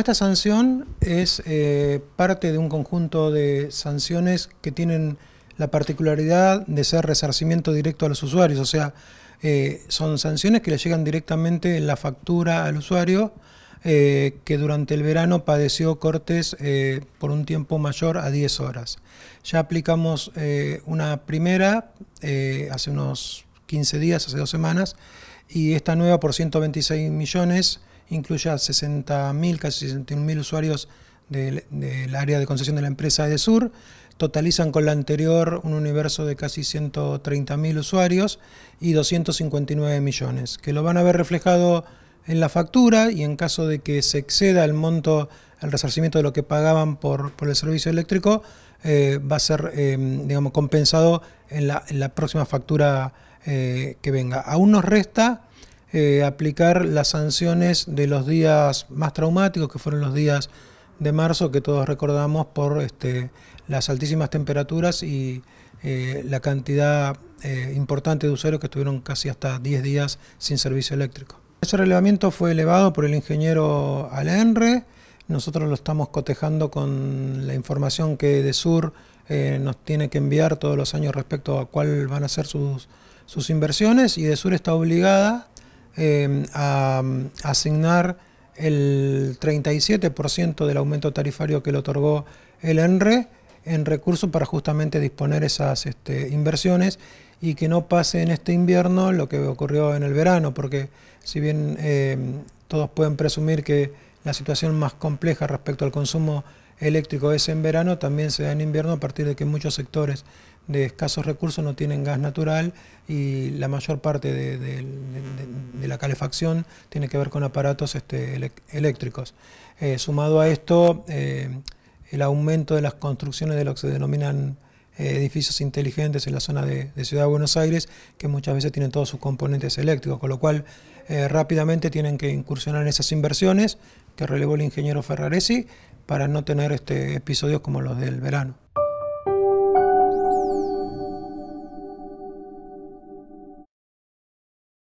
Esta sanción es eh, parte de un conjunto de sanciones que tienen la particularidad de ser resarcimiento directo a los usuarios, o sea, eh, son sanciones que le llegan directamente en la factura al usuario eh, que durante el verano padeció cortes por un tiempo mayor a 10 horas. Ya aplicamos una primera hace unos 15 días, hace dos semanas, y esta nueva por 126 millones incluye a 60.000, casi 61.000 usuarios del, área de concesión de la empresa de Sur, totalizan con la anterior un universo de casi 130.000 usuarios y 259 millones, que lo van a ver reflejado en la factura y en caso de que se exceda el monto, el resarcimiento de lo que pagaban por, el servicio eléctrico, eh, va a ser eh, digamos, compensado en la, en la próxima factura eh, que venga. Aún nos resta eh, aplicar las sanciones de los días más traumáticos, que fueron los días de marzo, que todos recordamos por este, las altísimas temperaturas y eh, la cantidad importante de usuarios que estuvieron casi hasta 10 días sin servicio eléctrico. Ese relevamiento fue elevado por el ingeniero Alenre, nosotros lo estamos cotejando con la información que de Sur eh, nos tiene que enviar todos los años respecto a cuál van a ser sus, sus inversiones y de sur está obligada eh, a, mm, asignar el 37% del aumento tarifario que le otorgó el ENRE en recursos para justamente disponer esas este, inversiones y que no pase en este invierno lo que ocurrió en el verano, porque si bien eh, todos pueden presumir que la situación más compleja respecto al consumo eléctrico es en verano, también se da en invierno a partir de que muchos sectores de escasos recursos no tienen gas natural y la mayor parte de, la calefacción tiene que ver con aparatos este, eléctricos. Eh, sumado a esto, eh, el aumento de las construcciones de lo que se denominan edificios inteligentes en la zona de, Ciudad de Buenos Aires, que muchas veces tienen todos sus componentes eléctricos, con lo cual eh, rápidamente tienen que incursionar en esas inversiones que relevó el ingeniero Ferraresi para no tener este, episodios como los del verano.